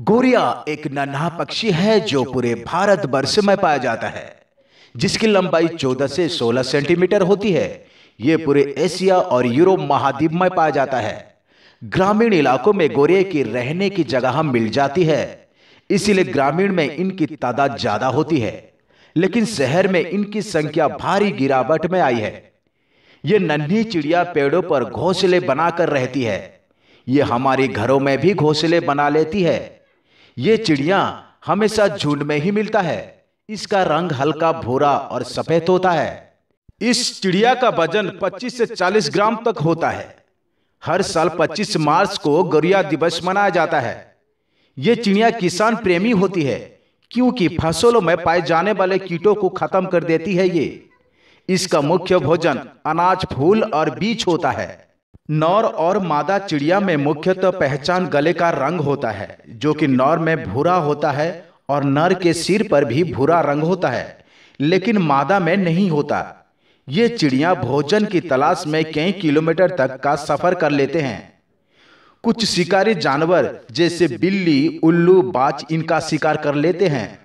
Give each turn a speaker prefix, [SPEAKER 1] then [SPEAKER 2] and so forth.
[SPEAKER 1] गोरिया एक नन्हा पक्षी है जो पूरे भारत वर्ष में पाया जाता है जिसकी लंबाई 14 से 16 सेंटीमीटर होती है ये पूरे एशिया और यूरोप महाद्वीप में पाया जाता है ग्रामीण इलाकों में गोरे की रहने की जगह मिल जाती है इसीलिए ग्रामीण में इनकी तादाद ज्यादा होती है लेकिन शहर में इनकी संख्या भारी गिरावट में आई है ये नन्ही चिड़िया पेड़ों पर घोंसले बनाकर रहती है ये हमारे घरों में भी घोंसले बना लेती है ये चिड़िया हमेशा झुंड में ही मिलता है इसका रंग हल्का भूरा और सफेद होता है इस चिड़िया का वजन 25 से 40 ग्राम तक होता है हर साल 25 मार्च को गौरिया दिवस मनाया जाता है ये चिड़िया किसान प्रेमी होती है क्योंकि फसलों में पाए जाने वाले कीटों को खत्म कर देती है ये इसका मुख्य भोजन अनाज फूल और बीज होता है नौर और मादा चिड़िया में मुख्यतः पहचान गले का रंग होता है जो कि नौर में भूरा होता है और नर के सिर पर भी भूरा रंग होता है लेकिन मादा में नहीं होता ये चिड़िया भोजन की तलाश में कई किलोमीटर तक का सफर कर लेते हैं कुछ शिकारी जानवर जैसे बिल्ली उल्लू बाज इनका शिकार कर लेते हैं